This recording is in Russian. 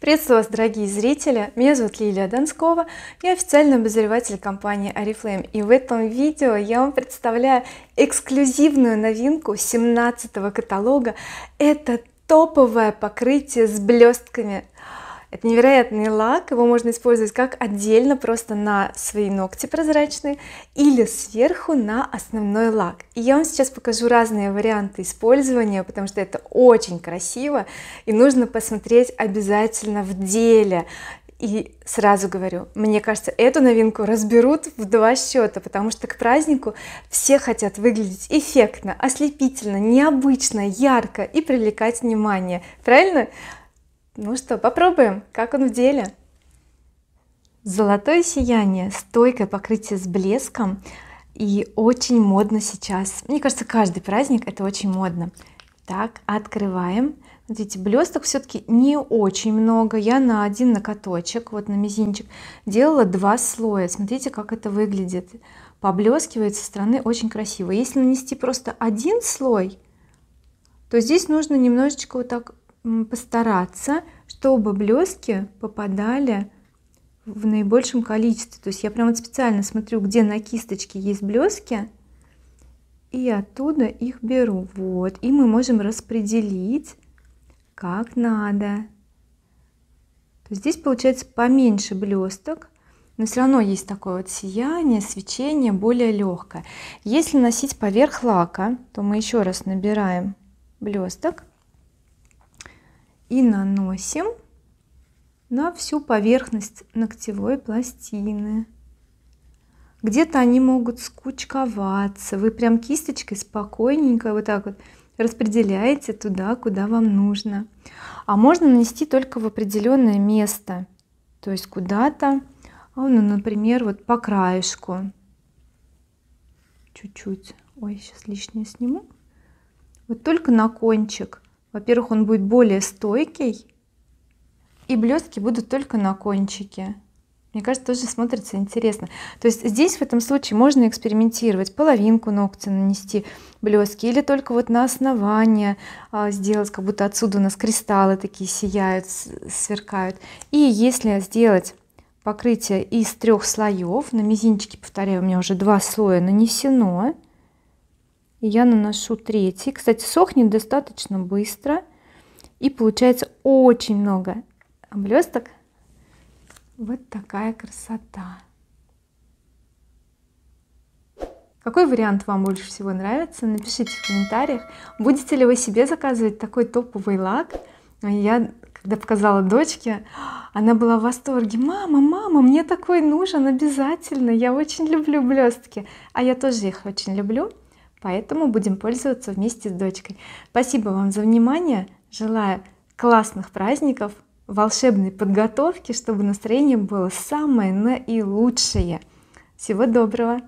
Приветствую вас, дорогие зрители! Меня зовут Лилия Донскова, я официальный обозреватель компании Oriflame. И в этом видео я вам представляю эксклюзивную новинку 17 каталога. Это топовое покрытие с блестками – это невероятный лак, его можно использовать как отдельно просто на свои ногти прозрачные или сверху на основной лак. И я вам сейчас покажу разные варианты использования, потому что это очень красиво и нужно посмотреть обязательно в деле. И сразу говорю, мне кажется, эту новинку разберут в два счета, потому что к празднику все хотят выглядеть эффектно, ослепительно, необычно, ярко и привлекать внимание. Правильно? Ну что, попробуем, как он в деле. Золотое сияние, стойкое покрытие с блеском и очень модно сейчас. Мне кажется, каждый праздник это очень модно. Так, открываем. Смотрите, блесток все-таки не очень много. Я на один накоточек, вот на мизинчик, делала два слоя. Смотрите, как это выглядит. Поблескивает со стороны очень красиво. Если нанести просто один слой, то здесь нужно немножечко вот так постараться, чтобы блестки попадали в наибольшем количестве. То есть я прям вот специально смотрю, где на кисточке есть блестки, и оттуда их беру. Вот, и мы можем распределить как надо. Здесь получается поменьше блесток, но все равно есть такое вот сияние, свечение более легкое. Если носить поверх лака, то мы еще раз набираем блесток и наносим на всю поверхность ногтевой пластины. Где-то они могут скучковаться. Вы прям кисточкой спокойненько вот так вот распределяете туда, куда вам нужно. А можно нанести только в определенное место, то есть куда-то, а, ну, например, вот по краешку. Чуть-чуть. Ой, сейчас лишнее сниму. Вот только на кончик во-первых, он будет более стойкий, и блестки будут только на кончике. Мне кажется, тоже смотрится интересно. То есть здесь в этом случае можно экспериментировать, половинку ногтя нанести, блестки, или только вот на основание а, сделать, как будто отсюда у нас кристаллы такие сияют, сверкают. И если сделать покрытие из трех слоев, на мизинчике, повторяю, у меня уже два слоя нанесено, я наношу третий. Кстати, сохнет достаточно быстро. И получается очень много блесток. Вот такая красота. Какой вариант вам больше всего нравится? Напишите в комментариях. Будете ли вы себе заказывать такой топовый лак? Я, когда показала дочке, она была в восторге. Мама, мама, мне такой нужен обязательно. Я очень люблю блестки. А я тоже их очень люблю. Поэтому будем пользоваться вместе с дочкой. Спасибо вам за внимание. Желаю классных праздников, волшебной подготовки, чтобы настроение было самое наилучшее. Всего доброго!